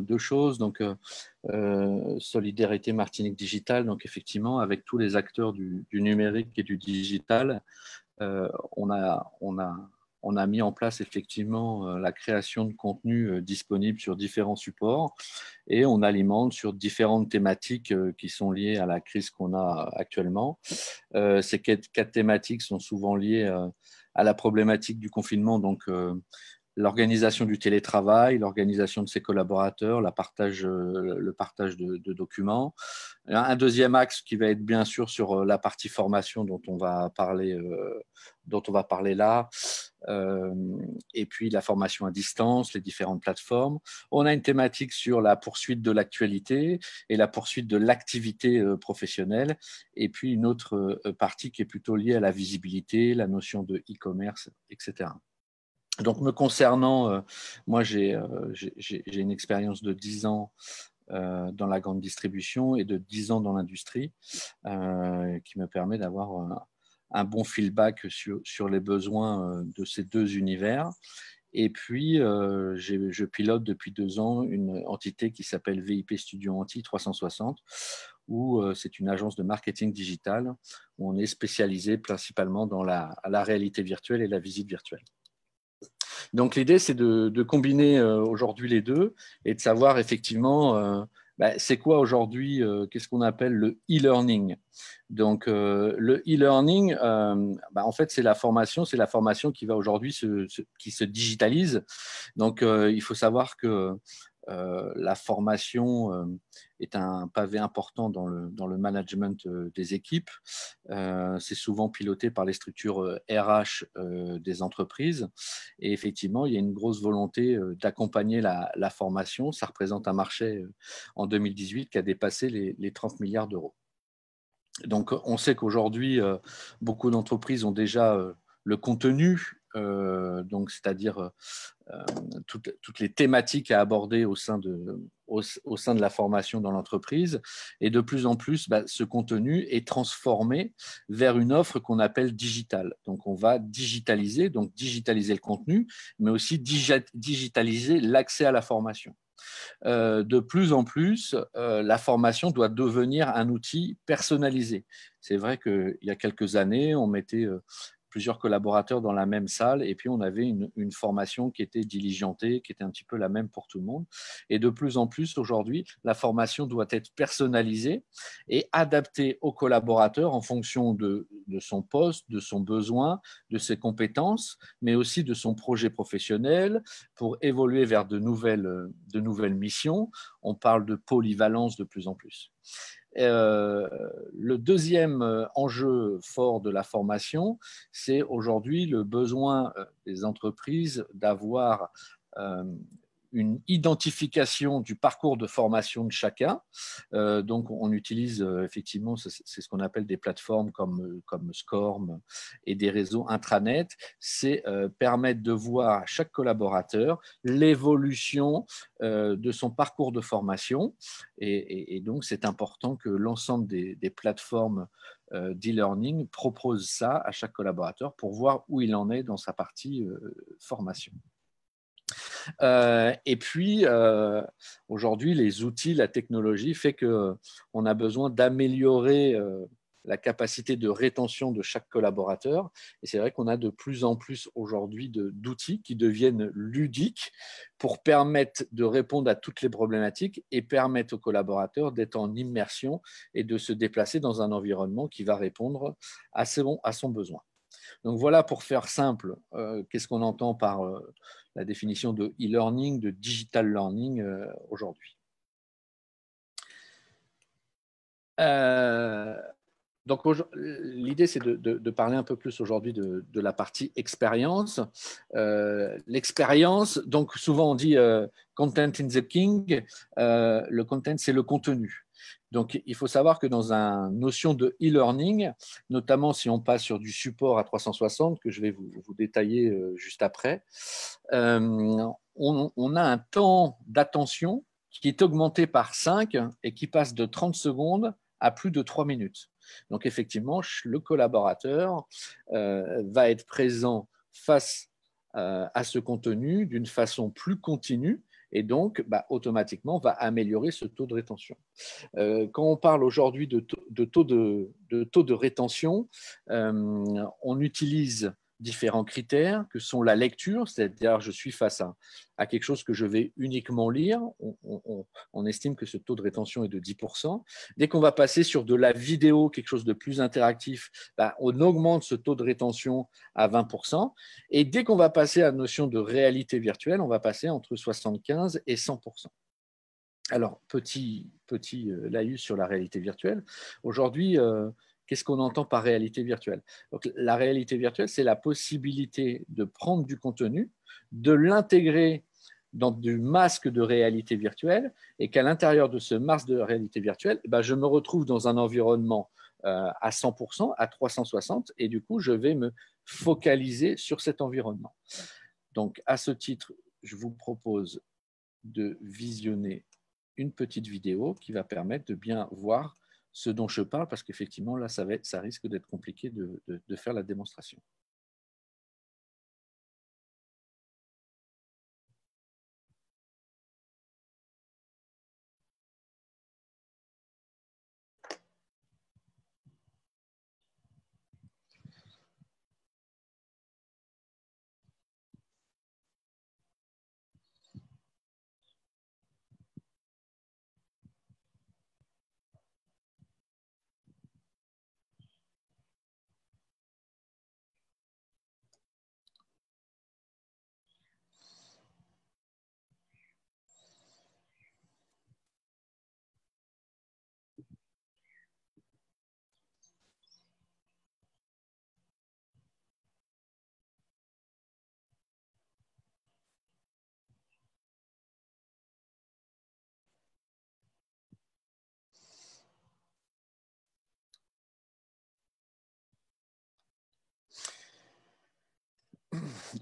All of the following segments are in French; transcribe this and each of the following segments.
deux choses. Donc, euh, euh, Solidarité Martinique Digital, donc effectivement, avec tous les acteurs du, numérique et du digital, euh, on, a, on, a, on, a, mis en place effectivement la création de contenus disponibles sur différents supports et on alimente sur différentes thématiques qui sont liées à la crise qu'on a actuellement. ces quatre, thématiques sont souvent liées à la problématique du confinement, donc l'organisation du télétravail, l'organisation de ses collaborateurs, euh, le partage de, documents. Un deuxième axe qui va être bien sûr sur euh, la partie formation dont on va parler, euh, dont on va parler là, et puis la formation à distance, les différentes plateformes. On a une thématique sur la poursuite de l'actualité et la poursuite de l'activité professionnelle, et puis une autre partie qui est plutôt liée à la visibilité, la notion de e-commerce, etc. Donc, me concernant, euh, moi, euh, j'ai une expérience de 10 ans euh, dans la grande distribution et de 10 ans dans l'industrie, qui me permet d'avoir un bon feedback sur, les besoins de ces deux univers. Et puis, je pilote depuis deux ans une entité qui s'appelle VIP Studio Anti 360, où c'est une agence de marketing digital, où on est spécialisé principalement dans la réalité virtuelle et la visite virtuelle. Donc l'idée, c'est de, combiner euh, aujourd'hui les deux et de savoir effectivement euh, bah, c'est quoi aujourd'hui, euh, qu'est-ce qu'on appelle le e-learning Donc, le e-learning, bah, en fait, c'est la formation, c'est la formation qui va aujourd'hui se, se, qui se digitalise. Donc, il faut savoir que euh, la formation euh, est un pavé important dans le, management euh, des équipes. C'est souvent piloté par les structures RH des entreprises. Et effectivement, il y a une grosse volonté d'accompagner la, formation. Ça représente un marché en 2018 qui a dépassé les, les 30 milliards d'euros. Donc, on sait qu'aujourd'hui, beaucoup d'entreprises ont déjà le contenu euh, donc c'est-à-dire euh, euh, toutes, les thématiques à aborder au sein de, au, sein de la formation dans l'entreprise. Et de plus en plus, bah, ce contenu est transformé vers une offre qu'on appelle digitale. Donc on va digitaliser, donc digitaliser le contenu, mais aussi digitaliser l'accès à la formation. de plus en plus, la formation doit devenir un outil personnalisé. C'est vrai qu'il y a quelques années, on mettait plusieurs collaborateurs dans la même salle, et puis on avait une, formation qui était diligentée, qui était un petit peu la même pour tout le monde. Et de plus en plus, aujourd'hui, la formation doit être personnalisée et adaptée aux collaborateurs en fonction de, de son poste, de son besoin, de ses compétences, mais aussi de son projet professionnel pour évoluer vers de nouvelles, de nouvelles missions. On parle de polyvalence de plus en plus. Euh, le deuxième euh, enjeu fort de la formation, c'est aujourd'hui le besoin euh, des entreprises d'avoir une identification du parcours de formation de chacun. Euh, donc, on utilise euh, effectivement, c'est ce qu'on appelle des plateformes comme, euh, SCORM et des réseaux intranet. C'est permettre de voir à chaque collaborateur l'évolution de son parcours de formation. Et, donc, c'est important que l'ensemble des, des, plateformes d'e-learning proposent ça à chaque collaborateur pour voir où il en est dans sa partie formation. Euh, et puis, euh, aujourd'hui, les outils, la technologie fait qu'on euh, a besoin d'améliorer la capacité de rétention de chaque collaborateur. Et c'est vrai qu'on a de plus en plus aujourd'hui d'outils qui deviennent ludiques pour permettre de répondre à toutes les problématiques et permettre aux collaborateurs d'être en immersion et de se déplacer dans un environnement qui va répondre à, bon à son besoin. Donc voilà pour faire simple, qu'est-ce qu'on entend par la définition de e-learning, de digital learning euh, aujourd'hui. Euh, donc l'idée, c'est de, parler un peu plus aujourd'hui de, la partie expérience. Euh, l'expérience, donc souvent on dit euh, content in the king, euh, le content c'est le contenu. Donc il faut savoir que dans une notion de e-learning, notamment si on passe sur du support à 360, que je vais vous, détailler juste après, on, on a un temps d'attention qui est augmenté par 5 et qui passe de 30 secondes à plus de 3 minutes. Donc effectivement, le collaborateur euh, va être présent face euh, à ce contenu d'une façon plus continue et donc bah, automatiquement va améliorer ce taux de rétention. Euh, quand on parle aujourd'hui de, de, taux de rétention, on utilise différents critères que sont la lecture, c'est-à-dire je suis face à, quelque chose que je vais uniquement lire, on, estime que ce taux de rétention est de 10%. Dès qu'on va passer sur de la vidéo, quelque chose de plus interactif, bah, on augmente ce taux de rétention à 20%. Et dès qu'on va passer à la notion de réalité virtuelle, on va passer entre 75 et 100%. Alors, petit, petit euh, laïus sur la réalité virtuelle. Aujourd'hui, euh, Qu'est-ce qu'on entend par réalité virtuelle Donc, La réalité virtuelle, c'est la possibilité de prendre du contenu, de l'intégrer dans du masque de réalité virtuelle, et qu'à l'intérieur de ce masque de réalité virtuelle, eh ben, je me retrouve dans un environnement euh, à 100%, à 360, et du coup, je vais me focaliser sur cet environnement. Donc, à ce titre, je vous propose de visionner une petite vidéo qui va permettre de bien voir ce dont je parle, parce qu'effectivement, là, ça, va ça risque d'être compliqué de, faire la démonstration.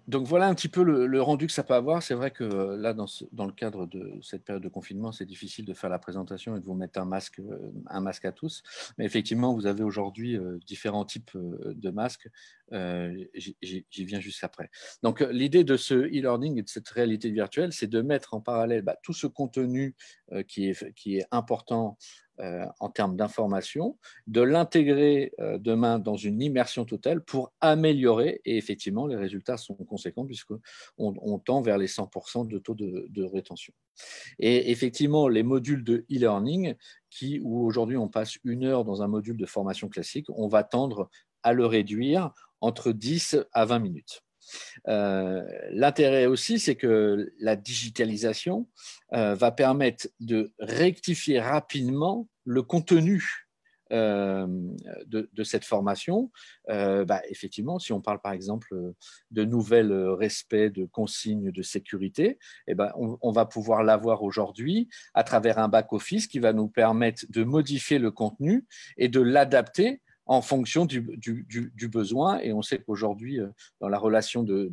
donc voilà un petit peu le, rendu que ça peut avoir. C'est vrai que euh, là, dans, le cadre de cette période de confinement, c'est difficile de faire la présentation et de vous mettre un masque, euh, un masque à tous. Mais effectivement, vous avez aujourd'hui euh, différents types de masques. J'y viens juste après. Donc l'idée de ce e-learning et de cette réalité virtuelle, c'est de mettre en parallèle bah, tout ce contenu qui est, qui est important euh, en termes d'information, de l'intégrer euh, demain dans une immersion totale pour améliorer. Et effectivement, les résultats sont conséquents puisqu'on on tend vers les 100% de taux de, rétention. Et effectivement, les modules de e-learning, qui où aujourd'hui on passe une heure dans un module de formation classique, on va tendre à le réduire entre 10 à 20 minutes. Euh, l'intérêt aussi, c'est que la digitalisation euh, va permettre de rectifier rapidement le contenu euh, de, cette formation. Bah, effectivement, si on parle par exemple de nouvelles respects de consignes de sécurité, eh ben, on, va pouvoir l'avoir aujourd'hui à travers un back-office qui va nous permettre de modifier le contenu et de l'adapter en fonction du, besoin. Et on sait qu'aujourd'hui, euh, dans la relation de,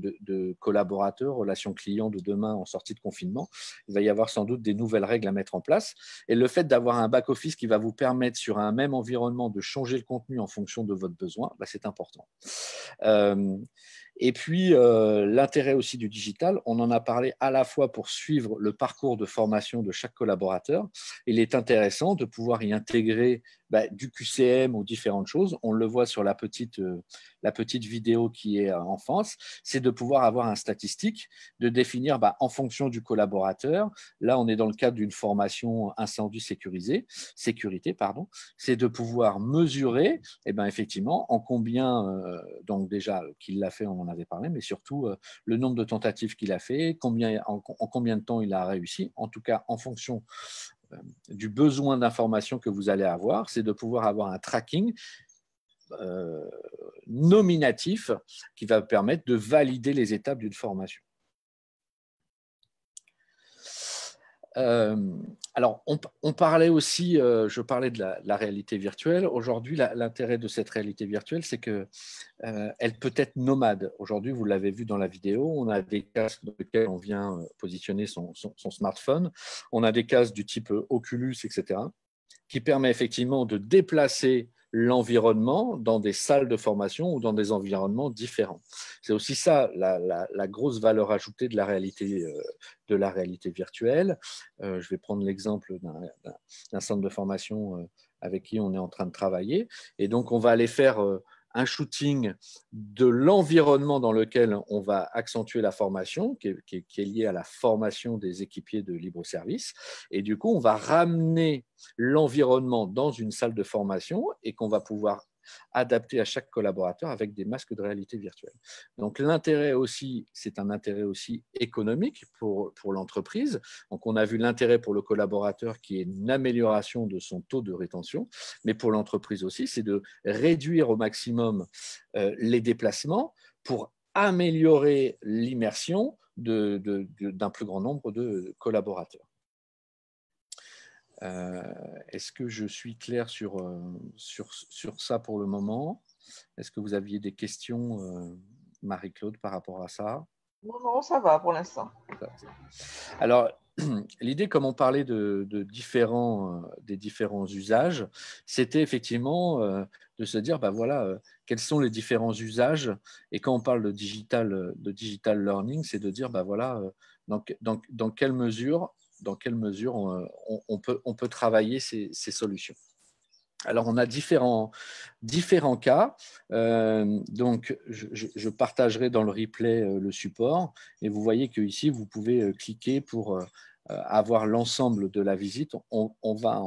collaborateurs, relation client de demain en sortie de confinement, il va y avoir sans doute des nouvelles règles à mettre en place. Et le fait d'avoir un back-office qui va vous permettre sur un même environnement de changer le contenu en fonction de votre besoin, bah, c'est important. Euh, et puis, euh, l'intérêt aussi du digital, on en a parlé à la fois pour suivre le parcours de formation de chaque collaborateur. Il est intéressant de pouvoir y intégrer bah, du QCM ou différentes choses. On le voit sur la petite, euh, la petite vidéo qui est euh, en France. C'est de pouvoir avoir un statistique, de définir bah, en fonction du collaborateur. Là, on est dans le cadre d'une formation incendie sécurisée, sécurité, pardon. C'est de pouvoir mesurer, et eh ben, effectivement, en combien, donc déjà qu'il l'a fait, en mais surtout euh, le nombre de tentatives qu'il a fait, combien, en, combien de temps il a réussi, en tout cas en fonction euh, du besoin d'information que vous allez avoir, c'est de pouvoir avoir un tracking euh, nominatif qui va permettre de valider les étapes d'une formation. Euh, alors, on, parlait aussi, euh, je parlais de la, réalité virtuelle. Aujourd'hui, l'intérêt de cette réalité virtuelle, c'est qu'elle euh, elle peut être nomade. Aujourd'hui, vous l'avez vu dans la vidéo, on a des casques dans lesquels on vient positionner son, son smartphone. On a des casques du type Oculus, etc., qui permet effectivement de déplacer l'environnement dans des salles de formation ou dans des environnements différents. C'est aussi ça la, grosse valeur ajoutée de la réalité, euh, de la réalité virtuelle. Euh, je vais prendre l'exemple d'un centre de formation euh, avec qui on est en train de travailler. Et donc, on va aller faire un shooting de l'environnement dans lequel on va accentuer la formation, qui est, lié à la formation des équipiers de libre service. Et du coup, on va ramener l'environnement dans une salle de formation et qu'on va pouvoir adapté à chaque collaborateur avec des masques de réalité virtuelle. Donc l'intérêt aussi, c'est un intérêt aussi économique pour, pour l'entreprise. Donc on a vu l'intérêt pour le collaborateur qui est une amélioration de son taux de rétention, mais pour l'entreprise aussi, c'est de réduire au maximum euh, les déplacements pour améliorer l'immersion d'un plus grand nombre de collaborateurs. Euh, est-ce que je suis clair sur, euh, sur, sur ça pour le moment Est-ce que vous aviez des questions, euh, Marie-Claude, par rapport à ça non, non, ça va pour l'instant. Alors, l'idée, comme on parlait de, de différents, des différents usages, c'était effectivement de se dire, ben voilà, quels sont les différents usages Et quand on parle de digital, de digital learning, c'est de dire, ben voilà, donc dans, dans, quelle mesure dans quelle mesure on, euh, peut, travailler ces, solutions. Alors, on a différents, différents cas. Euh, donc, je, partagerai dans le replay euh, le support. Et vous voyez que ici, vous pouvez cliquer pour avoir l'ensemble de la visite. on va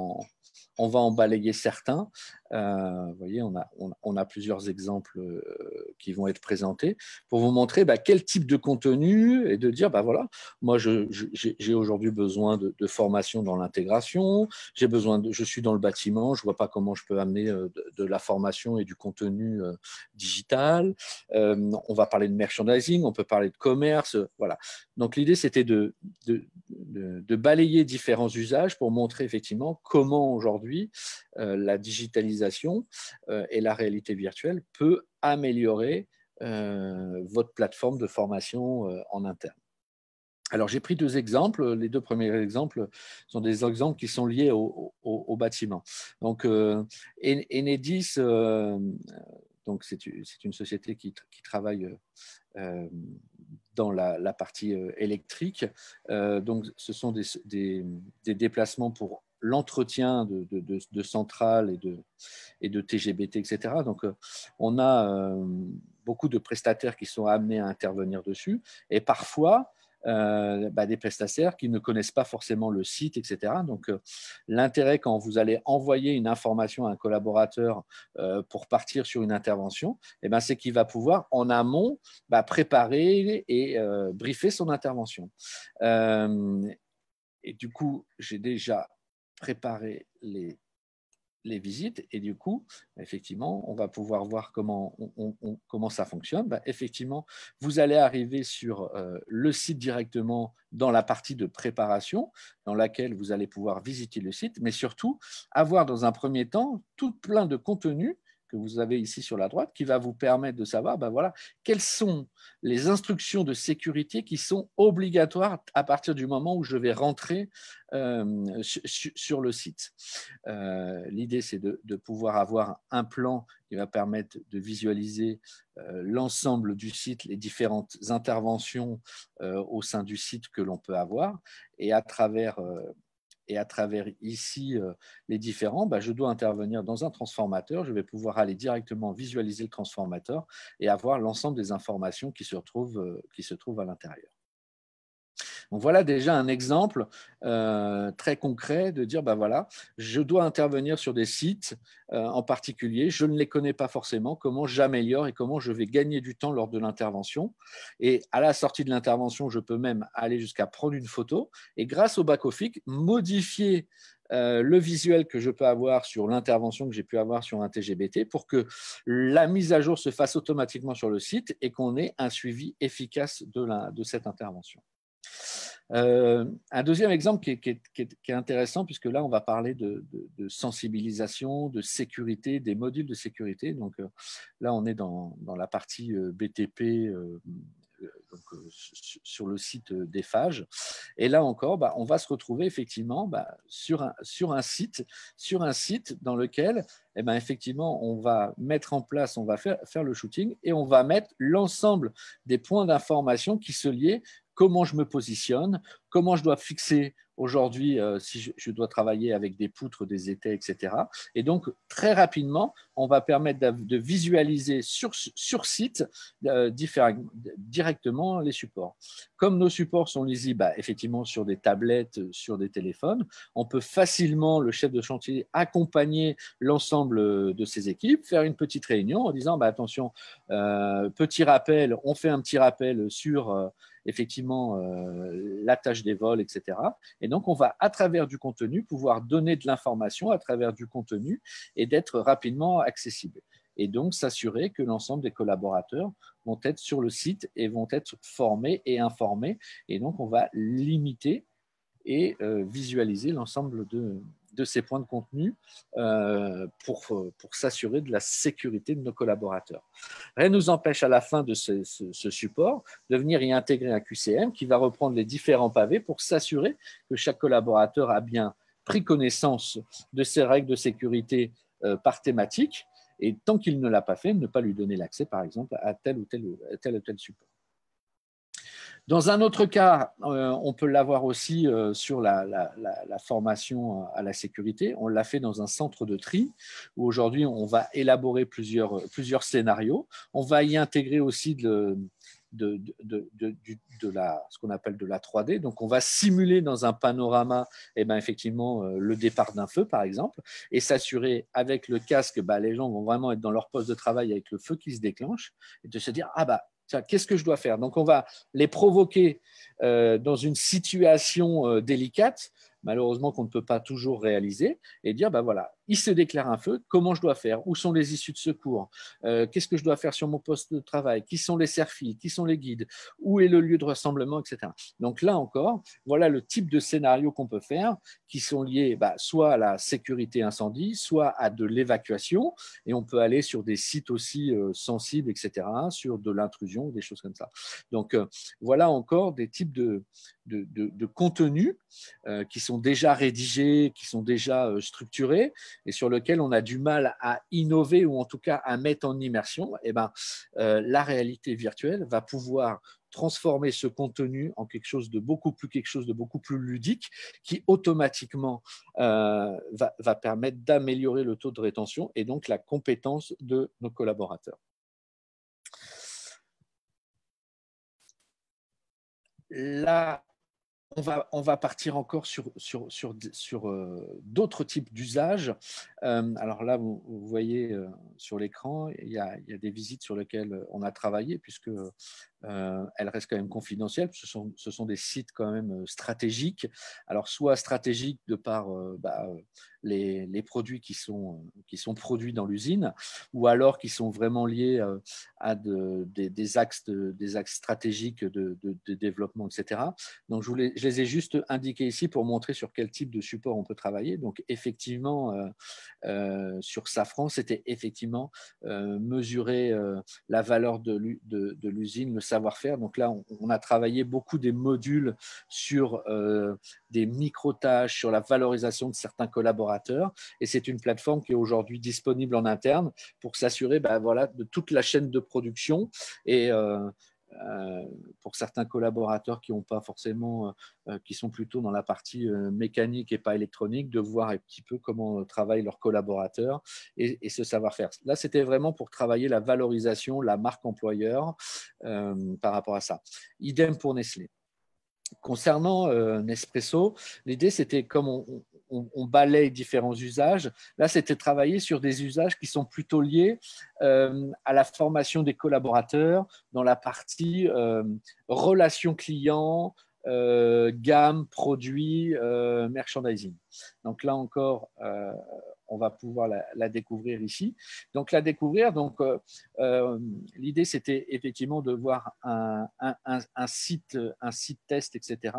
en balayer certains. Euh, vous voyez, on a, on, a plusieurs exemples euh, qui vont être présentés pour vous montrer bah, quel type de contenu et de dire, bah voilà, moi j'ai aujourd'hui besoin de, formation dans l'intégration, j'ai besoin de, je suis dans le bâtiment, je ne vois pas comment je peux amener euh, de, la formation et du contenu digital. on va parler de merchandising, on peut parler de commerce, voilà. Donc l'idée c'était de, de, balayer différents usages pour montrer effectivement comment aujourd'hui la digitalisation euh, et la réalité virtuelle peut améliorer euh, votre plateforme de formation euh, en interne. Alors j'ai pris deux exemples. Les deux premiers exemples sont des exemples qui sont liés au, bâtiment. Donc Enedis, donc c'est une société qui, travaille dans la, partie électrique. donc ce sont des déplacements pour l'entretien de, de, centrales et de, TGBT, etc. Donc, euh, on a euh, beaucoup de prestataires qui sont amenés à intervenir dessus. Et parfois, euh, bah, des prestataires qui ne connaissent pas forcément le site, etc. Donc, l'intérêt quand vous allez envoyer une information à un collaborateur pour partir sur une intervention, et eh ben, c'est qu'il va pouvoir en amont bah, préparer et briefer son intervention. et du coup, j'ai déjà préparer les, visites et du coup, effectivement, on va pouvoir voir comment, comment ça fonctionne. Bah, effectivement, vous allez arriver sur euh, le site directement dans la partie de préparation dans laquelle vous allez pouvoir visiter le site, mais surtout avoir dans un premier temps tout plein de contenus que vous avez ici sur la droite, qui va vous permettre de savoir ben voilà, quelles sont les instructions de sécurité qui sont obligatoires à partir du moment où je vais rentrer euh, sur, le site. Euh, l'idée, c'est de, pouvoir avoir un plan qui va permettre de visualiser euh, l'ensemble du site, les différentes interventions au sein du site que l'on peut avoir. Et à travers et à travers ici euh, les différents, bah, je dois intervenir dans un transformateur. Je vais pouvoir aller directement visualiser le transformateur et avoir l'ensemble des informations qui se euh, qui se trouvent à l'intérieur. Donc voilà déjà un exemple euh, très concret de dire, bah, voilà, je dois intervenir sur des sites euh, en particulier, je ne les connais pas forcément, comment j'améliore et comment je vais gagner du temps lors de l'intervention. Et à la sortie de l'intervention, je peux même aller jusqu'à prendre une photo et grâce au back-office, modifier euh, le visuel que je peux avoir sur l'intervention que j'ai pu avoir sur un TGBT pour que la mise à jour se fasse automatiquement sur le site et qu'on ait un suivi efficace de, de cette intervention. Euh, un deuxième exemple qui est, intéressant, puisque là, on va parler de, sensibilisation, de sécurité, des modules de sécurité. Donc euh, là, on est dans, la partie euh, BTP. sur le site des phages. Et là encore, bah, on va se retrouver effectivement bah, sur, un, site, sur un site dans lequel eh ben, effectivement, on va mettre en place, on va faire, faire le shooting et on va mettre l'ensemble des points d'information qui se liaient comment je me positionne, comment je dois fixer aujourd'hui euh, si je, dois travailler avec des poutres, des étais, etc. Et donc, très rapidement, on va permettre de, visualiser sur, site euh, directement les supports. Comme nos supports sont lisibles bah, effectivement sur des tablettes, euh, sur des téléphones, on peut facilement, le chef de chantier, accompagner l'ensemble de ses équipes, faire une petite réunion en disant, bah, attention, petit rappel, on fait un petit rappel sur effectivement euh, la tâche des vols, etc. Et donc, on va, à travers du contenu, pouvoir donner de l'information à travers du contenu et d'être rapidement accessible et donc s'assurer que l'ensemble des collaborateurs vont être sur le site et vont être formés et informés. Et donc, on va limiter et euh, visualiser l'ensemble de, de ces points de contenu euh, pour, pour s'assurer de la sécurité de nos collaborateurs. Rien ne nous empêche à la fin de ce, support de venir y intégrer un QCM qui va reprendre les différents pavés pour s'assurer que chaque collaborateur a bien pris connaissance de ses règles de sécurité euh, par thématique et tant qu'il ne l'a pas fait, ne pas lui donner l'accès, par exemple, à tel ou tel, tel, ou tel support. Dans un autre cas, euh, on peut l'avoir aussi euh, sur la, formation euh, à la sécurité. On l'a fait dans un centre de tri où aujourd'hui on va élaborer plusieurs, scénarios. On va y intégrer aussi de, la, ce qu'on appelle de la 3D. Donc, on va simuler dans un panorama, eh ben, effectivement, le départ d'un feu, par exemple, et s'assurer avec le casque, bah, les gens vont vraiment être dans leur poste de travail avec le feu qui se déclenche, et de se dire, ah bah, qu'est-ce que je dois faire Donc, on va les provoquer euh, dans une situation euh, délicate malheureusement qu'on ne peut pas toujours réaliser, et dire, ben voilà, il se déclare un feu, comment je dois faire Où sont les issues de secours euh, Qu'est-ce que je dois faire sur mon poste de travail Qui sont les serfis Qui sont les guides Où est le lieu de rassemblement, etc. Donc là encore, voilà le type de scénario qu'on peut faire, qui sont liés bah, soit à la sécurité incendie, soit à de l'évacuation, et on peut aller sur des sites aussi euh, sensibles, etc., sur de l'intrusion, des choses comme ça. Donc euh, voilà encore des types de, de, de contenus qui sont déjà rédigés, qui sont déjà euh, structurés et sur lesquels on a du mal à innover ou en tout cas à mettre en immersion, et eh ben, euh, la réalité virtuelle va pouvoir transformer ce contenu en quelque chose de beaucoup plus quelque chose de beaucoup plus ludique qui automatiquement euh, va, va permettre d'améliorer le taux de rétention et donc la compétence de nos collaborateurs. La on va, partir encore sur, euh, d'autres types d'usages. Euh, alors là, vous, voyez euh, sur l'écran, il y, il y, a, des visites sur lesquelles on a travaillé, puisque euh, elle reste quand même confidentielle, ce sont, ce sont, des sites quand même euh, stratégiques. Alors, soit stratégiques de par euh, bah, les, produits qui sont, euh, qui sont produits dans l'usine, ou alors qui sont vraiment liés à des, axes des axes stratégiques de, développement, etc. Donc, je, je les ai juste indiqués ici pour montrer sur quel type de support on peut travailler. Donc, effectivement, sur Safran, c'était effectivement mesurer la valeur de l'usine, le faire Donc là, on, a travaillé beaucoup des modules sur euh, des micro-tâches, sur la valorisation de certains collaborateurs. Et c'est une plateforme qui est aujourd'hui disponible en interne pour s'assurer ben voilà, de toute la chaîne de production. Et, euh, euh, pour certains collaborateurs qui ont pas forcément, euh, euh, qui sont plutôt dans la partie mécanique et pas électronique, de voir un petit peu comment travaillent leurs collaborateurs et, ce savoir-faire. Là, c'était vraiment pour travailler la valorisation, la marque employeur par rapport à ça. Idem pour Nestlé. Concernant Nespresso, l'idée c'était comme on, on, balaye différents usages. Là, c'était travailler sur des usages qui sont plutôt liés euh, à la formation des collaborateurs dans la partie euh, relations clients, euh, gamme, produits, merchandising. Donc là encore, on va pouvoir la, découvrir ici. Donc la découvrir, donc l'idée c'était effectivement de voir un, site, un site test, etc.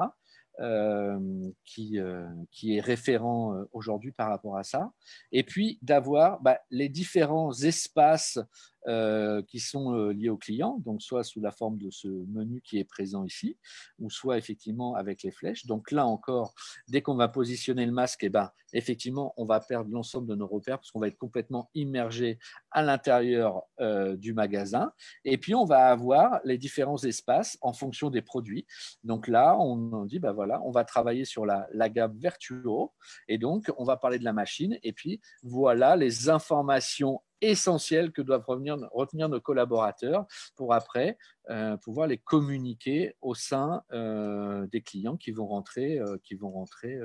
Euh, qui, euh, qui, est référent euh, aujourd'hui par rapport à ça. Et puis d'avoir bah, les différents espaces euh, qui sont euh, liés au client, donc soit sous la forme de ce menu qui est présent ici, ou soit effectivement avec les flèches. Donc là encore, dès qu'on va positionner le masque, eh ben, effectivement, on va perdre l'ensemble de nos repères parce qu'on va être complètement immergé à l'intérieur euh, du magasin. Et puis, on va avoir les différents espaces en fonction des produits. Donc là, on, dit, ben voilà, on va travailler sur la, la gamme Virtuo. Et donc, on va parler de la machine. Et puis, voilà les informations essentiel que doivent retenir nos collaborateurs pour après euh, pouvoir les communiquer au sein euh, des clients qui vont rentrer, euh, qui vont rentrer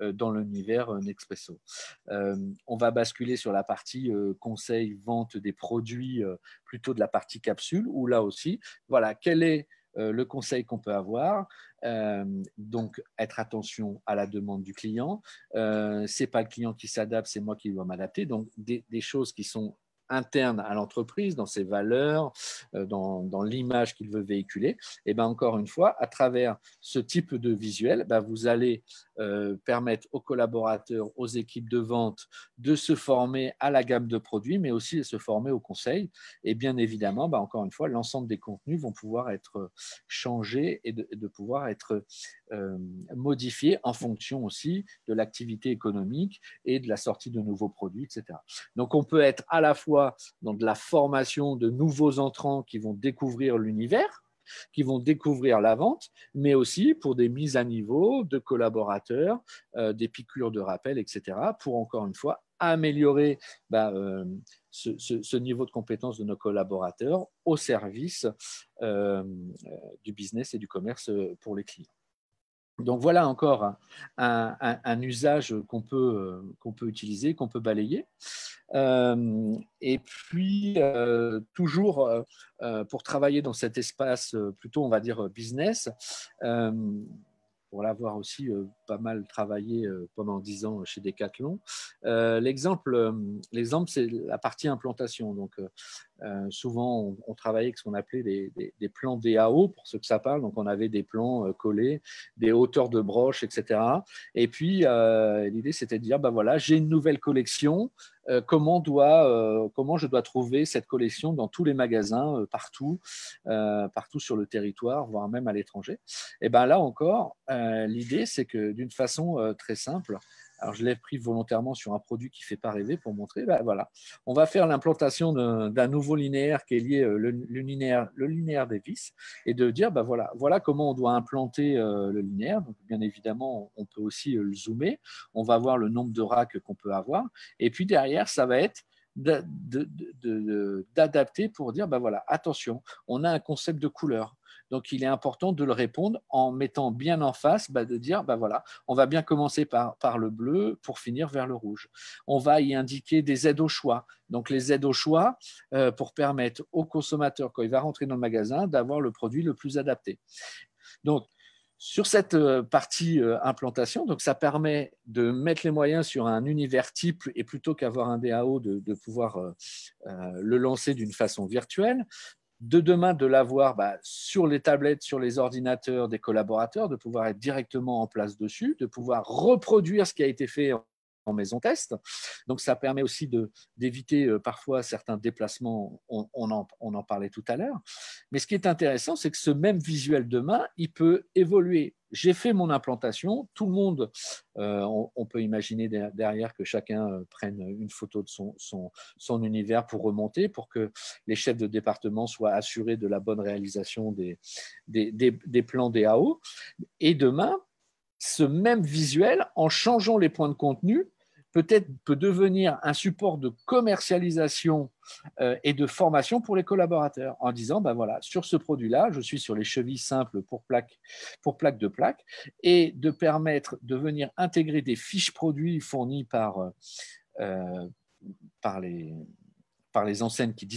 dans l'univers Nespresso. on va basculer sur la partie conseil, vente des produits, plutôt de la partie capsule, où là aussi, voilà, quel est euh, le conseil qu'on peut avoir, euh, donc, être attention à la demande du client. Euh, Ce n'est pas le client qui s'adapte, c'est moi qui dois m'adapter. Donc, des, choses qui sont interne à l'entreprise, dans ses valeurs, euh, dans, l'image qu'il veut véhiculer, et eh bien encore une fois, à travers ce type de visuel, bah, vous allez euh, permettre aux collaborateurs, aux équipes de vente de se former à la gamme de produits, mais aussi de se former au conseil. Et bien évidemment, bah, encore une fois, l'ensemble des contenus vont pouvoir être euh, changés et de, pouvoir être modifiés en fonction aussi de l'activité économique et de la sortie de nouveaux produits, etc. Donc on peut être à la fois dans de la formation de nouveaux entrants qui vont découvrir l'univers, qui vont découvrir la vente, mais aussi pour des mises à niveau de collaborateurs, euh, des piqûres de rappel, etc., pour encore une fois améliorer bah, euh, ce, niveau de compétence de nos collaborateurs au service euh, du business et du commerce pour les clients. Donc voilà encore un, usage qu'on peut, euh, peut utiliser, qu'on peut balayer. Euh, et puis, euh, toujours pour travailler dans cet espace plutôt, on va dire, business, pour l'avoir aussi euh, pas mal travaillé euh, pendant dix ans chez Decathlon. Euh, l'exemple, c'est la partie implantation. Donc, souvent, on, travaillait avec ce qu'on appelait des, plans DAO, pour ceux que ça parle. Donc, on avait des plans collés, des hauteurs de broches, etc. Et puis, l'idée, c'était de dire, ben voilà, j'ai une nouvelle collection, euh, comment, doit, euh, comment je dois trouver cette collection dans tous les magasins, euh, partout, partout sur le territoire, voire même à l'étranger. Et eh bien là encore, l'idée, c'est que d'une façon très simple, alors, je l'ai pris volontairement sur un produit qui ne fait pas rêver pour montrer. Bah, voilà, on va faire l'implantation d'un nouveau linéaire qui est lié euh, le, linéaire, des vis et de dire ben, voilà, voilà comment on doit implanter euh, le linéaire. bien évidemment, on peut aussi euh, le zoomer. On va voir le nombre de racks qu'on peut avoir. Et puis derrière, ça va être d'adapter pour dire, ben voilà, attention, on a un concept de couleur, donc, il est important de le répondre en mettant bien en face bah, de dire, bah voilà, on va bien commencer par, le bleu pour finir vers le rouge. On va y indiquer des aides au choix. Donc, les aides au choix euh, pour permettre au consommateur, quand il va rentrer dans le magasin, d'avoir le produit le plus adapté. Donc, sur cette euh, partie euh, implantation, donc ça permet de mettre les moyens sur un univers type et plutôt qu'avoir un DAO, de, pouvoir le lancer d'une façon virtuelle de demain de l'avoir bah, sur les tablettes, sur les ordinateurs des collaborateurs, de pouvoir être directement en place dessus, de pouvoir reproduire ce qui a été fait maison test. Donc ça permet aussi d'éviter euh, parfois certains déplacements, on, en, parlait tout à l'heure. Mais ce qui est intéressant, c'est que ce même visuel demain, il peut évoluer j'ai fait mon implantation, tout le monde, euh, on, peut imaginer derrière que chacun euh, prenne une photo de son, univers pour remonter, pour que les chefs de département soient assurés de la bonne réalisation des, des, des, des plans DAO. Et demain, ce même visuel, en changeant les points de contenu, peut-être peut devenir un support de commercialisation euh, et de formation pour les collaborateurs en disant ben voilà sur ce produit-là je suis sur les chevilles simples pour plaque pour plaque de plaques et de permettre de venir intégrer des fiches produits fournies par euh, par les par les enseignes qui,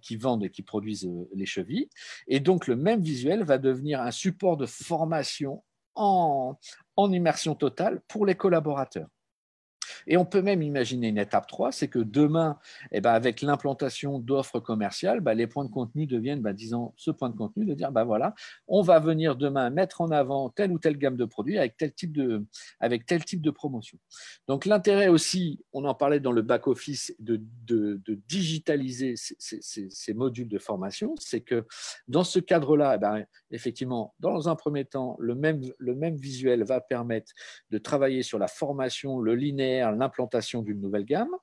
qui, vendent et qui produisent euh, les chevilles. Et donc, le même visuel va devenir un support de formation en immersion totale pour les collaborateurs. Et on peut même imaginer une étape 3, c'est que demain, eh ben, avec l'implantation d'offres commerciales, bah, les points de contenu deviennent, bah, disons, ce point de contenu, de dire, ben voilà, on va venir demain mettre en avant telle ou telle gamme de produits avec tel type de, avec tel type de promotion. Donc l'intérêt aussi, on en parlait dans le back-office, de, digitaliser ces, modules de formation, c'est que dans ce cadre-là, eh ben, effectivement, dans un premier temps, le même, le même visuel va permettre de travailler sur la formation, le linéaire, l'implantation d'une nouvelle gamme.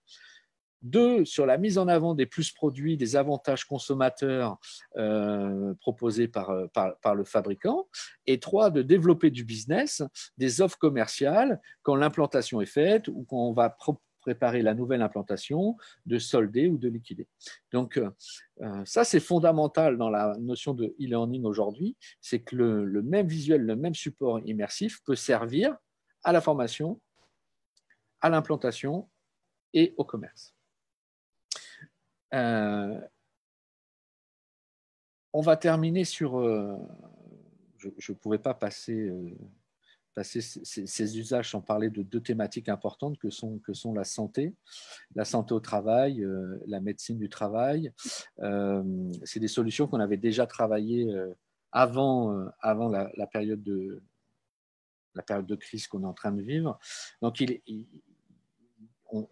Deux, sur la mise en avant des plus produits, des avantages consommateurs euh, proposés euh, par, le fabricant. Et trois, de développer du business, des offres commerciales quand l'implantation est faite ou quand on va préparer la nouvelle implantation, de solder ou de liquider. Donc, euh, ça, c'est fondamental dans la notion de e-learning aujourd'hui, c'est que le même visuel, le même support immersif peut servir à la formation, à l'implantation et au commerce. Euh, on va terminer sur... Euh, je ne pouvais pas passer, euh, passer ces, usages sans parler de deux thématiques importantes que sont, que sont la santé, la santé au travail, la médecine du travail. C'est des solutions qu'on avait déjà travaillées avant, avant la, période de la période de crise qu'on est en train de vivre. Donc, il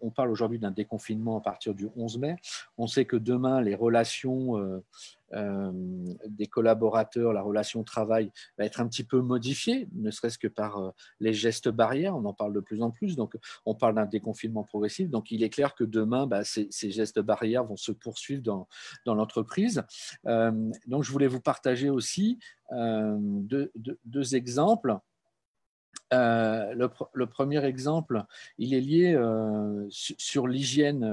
on, parle aujourd'hui d'un déconfinement à partir du 11 mai. On sait que demain, les relations euh, euh, des collaborateurs, la relation travail va être un petit peu modifiée, ne serait-ce que par euh, les gestes barrières. On en parle de plus en plus. Donc, on parle d'un déconfinement progressif. Donc, il est clair que demain, bah, ces, gestes barrières vont se poursuivre dans, l'entreprise. donc, je voulais vous partager aussi deux exemples. Euh, le, premier exemple, il est lié euh, sur l'hygiène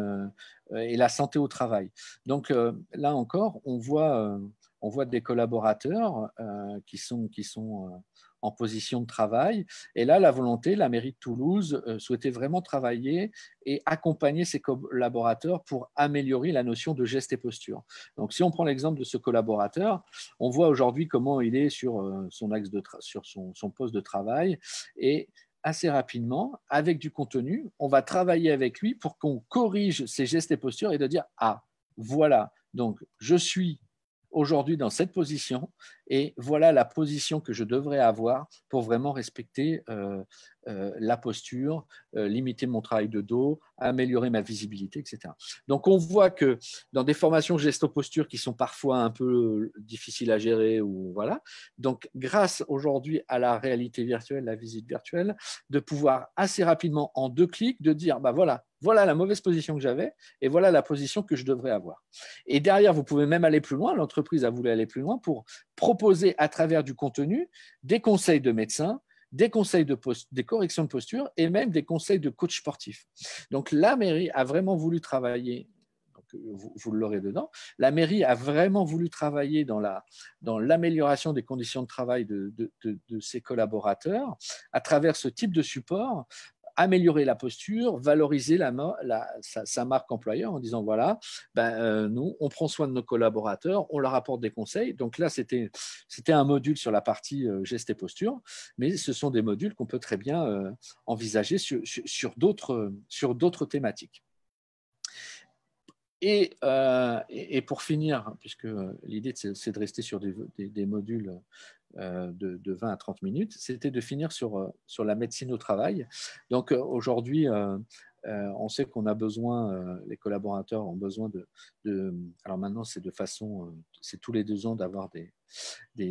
euh, et la santé au travail. Donc là encore, on voit, des collaborateurs qui sont en position de travail. Et là, la volonté, la mairie de Toulouse euh, souhaitait vraiment travailler et accompagner ses collaborateurs pour améliorer la notion de geste et posture. Donc, si on prend l'exemple de ce collaborateur, on voit aujourd'hui comment il est sur, euh, son, axe de sur son, son poste de travail et assez rapidement avec du contenu. On va travailler avec lui pour qu'on corrige ses gestes et postures et de dire Ah, voilà, donc je suis aujourd'hui dans cette position et voilà la position que je devrais avoir pour vraiment respecter euh, euh, la posture, euh, limiter mon travail de dos, améliorer ma visibilité, etc. Donc on voit que dans des formations gesto-posture qui sont parfois un peu difficiles à gérer ou voilà, donc grâce aujourd'hui à la réalité virtuelle, la visite virtuelle, de pouvoir assez rapidement en deux clics de dire bah voilà voilà la mauvaise position que j'avais et voilà la position que je devrais avoir. Et derrière, vous pouvez même aller plus loin, l'entreprise a voulu aller plus loin pour proposer à travers du contenu des conseils de médecins, des conseils de des corrections de posture et même des conseils de coach sportif. Donc la mairie a vraiment voulu travailler euh, vous, l'aurez dedans. La mairie a vraiment voulu travailler dans, la, dans l'amélioration des conditions de travail de, de, ses collaborateurs à travers ce type de support améliorer la posture, valoriser la, sa, marque employeur en disant voilà, ben, euh, nous, on prend soin de nos collaborateurs, on leur apporte des conseils. Donc là, c'était un module sur la partie euh, geste et posture, mais ce sont des modules qu'on peut très bien euh, envisager sur, sur d'autres thématiques. Et, pour finir, puisque l'idée c'est de rester sur des modules euh, de, 20 à 30 minutes, c'était de finir sur, euh, sur la médecine au travail. Donc euh, aujourd'hui, on sait qu'on a besoin, les collaborateurs ont besoin de, alors maintenant c'est de façon, c'est tous les deux ans d'avoir des,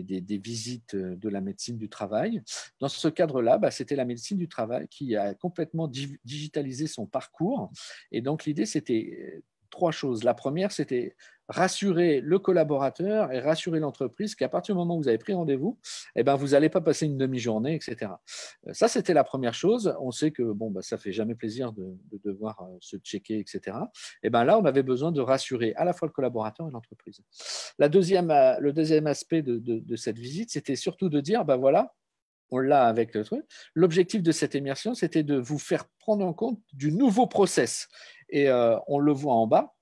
des, visites de la médecine du travail. Dans ce cadre-là, bah, c'était la médecine du travail qui a complètement digitalisé son parcours. Et donc l'idée, c'était trois choses. La première, c'était rassurer le collaborateur et rassurer l'entreprise qu'à partir du moment où vous avez pris rendez-vous, eh ben, vous n'allez pas passer une demi-journée, etc. Euh, ça, c'était la première chose. On sait que bon, ne bah, ça fait jamais plaisir de, devoir euh, se checker, etc. Et eh ben, là, on avait besoin de rassurer à la fois le collaborateur et l'entreprise. La deuxième, euh, le deuxième aspect de, de, de cette visite, c'était surtout de dire, ben voilà, on l'a avec le truc. L'objectif de cette immersion, c'était de vous faire prendre en compte du nouveau process et euh, on le voit en bas.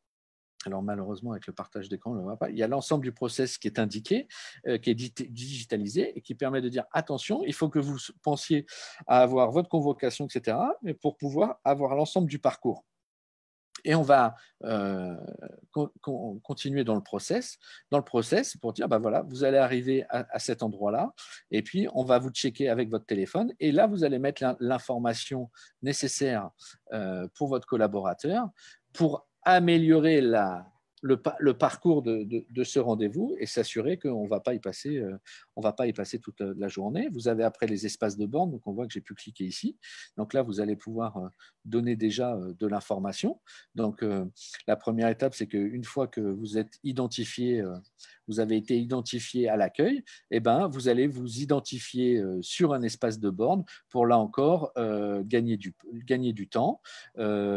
Alors malheureusement, avec le partage d'écran, on ne le voit pas. Il y a l'ensemble du process qui est indiqué, euh, qui est digitalisé et qui permet de dire attention, il faut que vous pensiez à avoir votre convocation, etc., mais pour pouvoir avoir l'ensemble du parcours et on va euh, continuer dans le process. Dans le process, pour dire, ben voilà, vous allez arriver à, cet endroit-là, et puis on va vous checker avec votre téléphone, et là, vous allez mettre l'information nécessaire euh, pour votre collaborateur pour améliorer la, le, parcours de, ce rendez-vous et s'assurer qu'on ne va pas y passer, euh, on va pas y passer toute euh, la, journée. Vous avez après les espaces de borne, donc on voit que j'ai pu cliquer ici. Donc là, vous allez pouvoir euh, donner déjà de l'information. Donc la première étape, c'est qu'une fois que vous êtes identifié, vous avez été identifié à l'accueil, eh ben, vous allez vous identifier sur un espace de borne pour là encore gagner, du, gagner du temps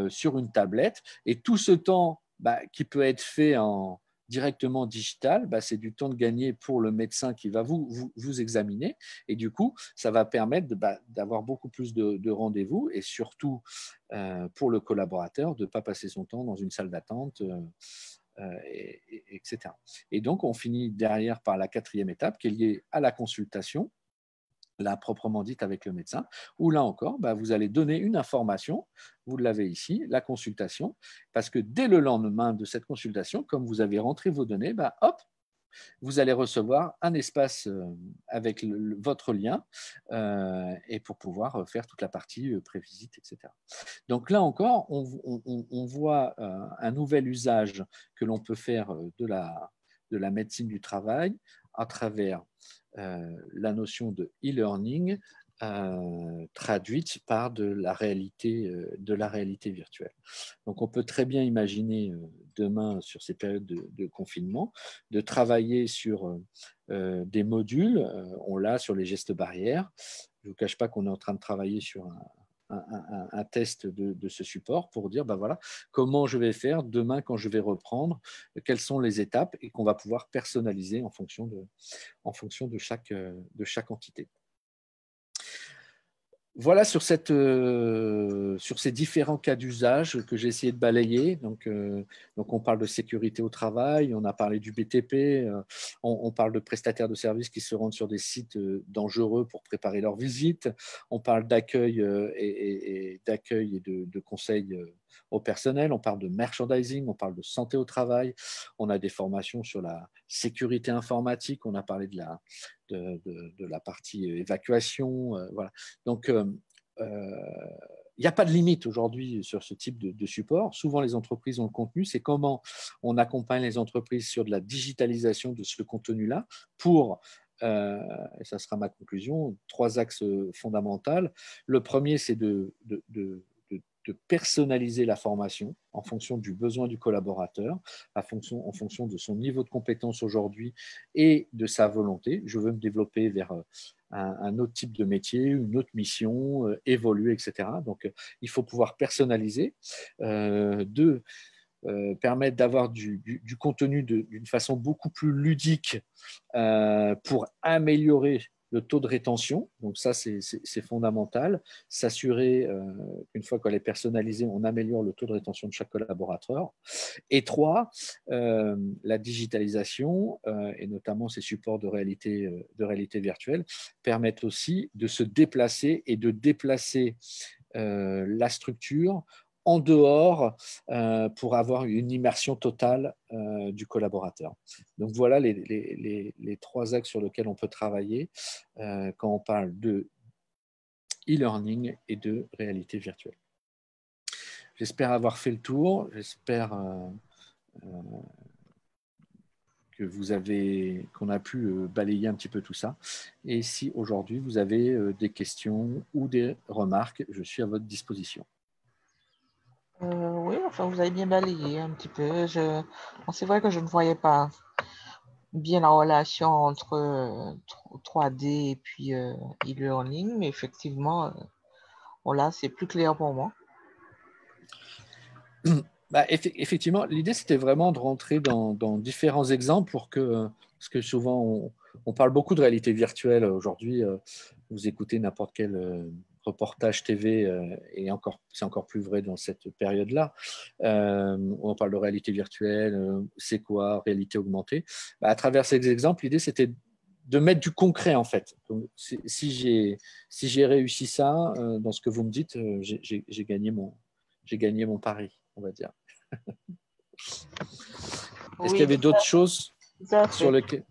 sur une tablette. Et tout ce temps bah, qui peut être fait en directement digital, bah, c'est du temps de gagner pour le médecin qui va vous, examiner. Et du coup, ça va permettre bah, d'avoir beaucoup plus de, rendez-vous et surtout euh, pour le collaborateur de ne pas passer son temps dans une salle d'attente. Euh, euh, etc. Et donc, on finit derrière par la quatrième étape qui est liée à la consultation, là proprement dite avec le médecin, ou là encore, bah, vous allez donner une information, vous l'avez ici, la consultation, parce que dès le lendemain de cette consultation, comme vous avez rentré vos données, bah, hop, vous allez recevoir un espace euh, avec votre lien euh, et pour pouvoir euh, faire toute la partie prévisite, etc. Donc là encore, on, voit un nouvel usage que l'on peut faire de la médecine du travail à travers euh, la notion de e-learning euh, traduite par de la, réalité, euh, de la réalité virtuelle. Donc on peut très bien imaginer demain, sur ces périodes de, de confinement, de travailler sur des modules, on l'a sur les gestes barrières. Je ne vous cache pas qu'on est en train de travailler sur un, un, test de, de, ce support pour dire ben voilà, comment je vais faire demain quand je vais reprendre, quelles sont les étapes et qu'on va pouvoir personnaliser en fonction de, en fonction de, chaque, euh, de chaque entité. Voilà sur, cette, euh, sur ces différents cas d'usage que j'ai essayé de balayer. Donc, euh, donc, on parle de sécurité au travail, on a parlé du BTP, euh, on, parle de prestataires de services qui se rendent sur des sites dangereux pour préparer leur visite, on parle d'accueil et, d'accueil et de, de conseils au personnel, on parle de merchandising, on parle de santé au travail, on a des formations sur la sécurité informatique, on a parlé de la, de, la partie évacuation. Euh, voilà. Donc, euh, euh, il n'y a pas de limite aujourd'hui sur ce type de, support. Souvent, les entreprises ont le contenu. C'est comment on accompagne les entreprises sur de la digitalisation de ce contenu-là pour, et ça sera ma conclusion, trois axes fondamentaux. Le premier, c'est de de personnaliser la formation en fonction du besoin du collaborateur, en fonction de son niveau de compétence aujourd'hui et de sa volonté. Je veux me développer vers euh, un, autre type de métier, une autre mission, euh, évoluer, etc. Donc, euh, il faut pouvoir personnaliser. de permettre d'avoir du, contenu d'une façon beaucoup plus ludique pour améliorer le taux de rétention, donc ça c'est fondamental, s'assurer euh, qu'une fois qu'on est personnalisée, on améliore le taux de rétention de chaque collaborateur. Et trois, euh, la digitalisation, euh, et notamment ces supports de réalité, de réalité virtuelle, permettent aussi de se déplacer et de déplacer la structure en dehors euh, pour avoir une immersion totale euh, du collaborateur. Donc voilà les, trois axes sur lesquels on peut travailler euh, quand on parle de e-learning et de réalité virtuelle. J'espère avoir fait le tour, j'espère que vous avez, qu'on a pu balayer un petit peu tout ça. Et si aujourd'hui vous avez des questions ou des remarques, je suis à votre disposition. Euh, oui, enfin, vous avez bien balayé un petit peu. c'est vrai que je ne voyais pas bien la relation entre 3D euh, et puis euh, e-learning, mais effectivement, c'est plus clair pour moi. Bah, effectivement, l'idée, c'était vraiment de rentrer dans, différents exemples pour que, parce que souvent, on, on parle beaucoup de réalité virtuelle aujourd'hui. Vous écoutez n'importe quel reportage TV, et euh, encore, c'est encore plus vrai dans cette période-là, euh, on parle de réalité virtuelle, euh, c'est quoi, réalité augmentée. Bah, à travers ces exemples, l'idée, c'était de mettre du concret, en fait. si j'ai si réussi ça, euh, dans ce que vous me dites, j'ai gagné, mon, gagné mon pari, on va dire. Est-ce qu'il y avait d'autres choses sur lesquelles...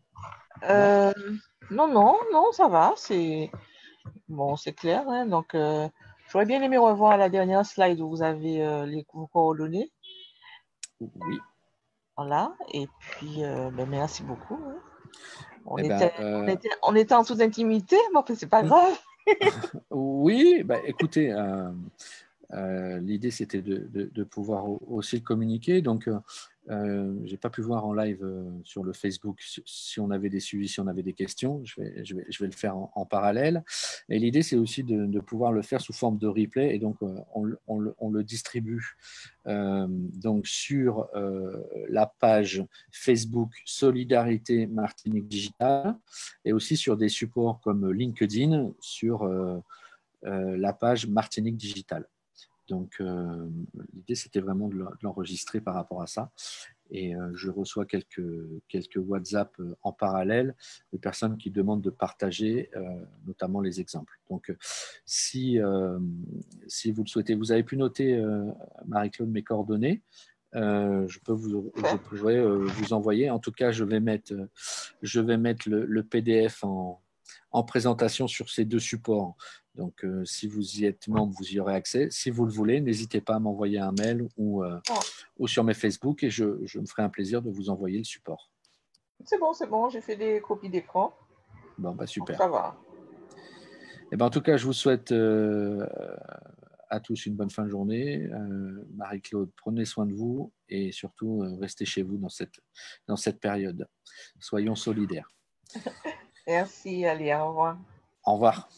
non, non, non, ça va. C'est Bon, c'est clair. Hein. Donc, euh, j'aurais bien aimé revoir la dernière slide où vous avez euh, les, vos coordonnées. Oui. Voilà. Et puis, euh, ben, merci beaucoup. Hein. Eh ben, on, était, en sous intimité, mais c'est pas grave. oui, bah écoutez, euh, l'idée, c'était de, pouvoir aussi le communiquer. Donc, euh, euh, j'ai pas pu voir en live euh, sur le Facebook si, on avait des suivis, si on avait des questions. Je vais, je vais, le faire en, parallèle. Et l'idée, c'est aussi de, pouvoir le faire sous forme de replay. Et donc, on, on, le distribue donc sur la page Facebook Solidarité Martinique Digitale et aussi sur des supports comme LinkedIn, sur la page Martinique Digitale. Donc, euh, l'idée, c'était vraiment de l'enregistrer par rapport à ça. Et euh, je reçois quelques, WhatsApp euh, en parallèle de personnes qui demandent de partager notamment les exemples. Donc, si, si vous le souhaitez, vous avez pu noter, Marie-Claude, mes coordonnées. je peux vous, vous envoyer. En tout cas, je vais mettre, je vais mettre le, PDF en, présentation sur ces deux supports. Donc, euh, si vous y êtes membre, vous y aurez accès. Si vous le voulez, n'hésitez pas à m'envoyer un mail ou, euh, oh. sur mes Facebook et je, me ferai un plaisir de vous envoyer le support. C'est bon, c'est bon, j'ai fait des copies d'écran. Bon, bah super. ça va. Et eh ben, en tout cas, je vous souhaite euh, à tous une bonne fin de journée. Marie-Claude, prenez soin de vous et surtout, restez chez vous dans cette, dans cette période. Soyons solidaires. Merci, allez, au revoir. Au revoir.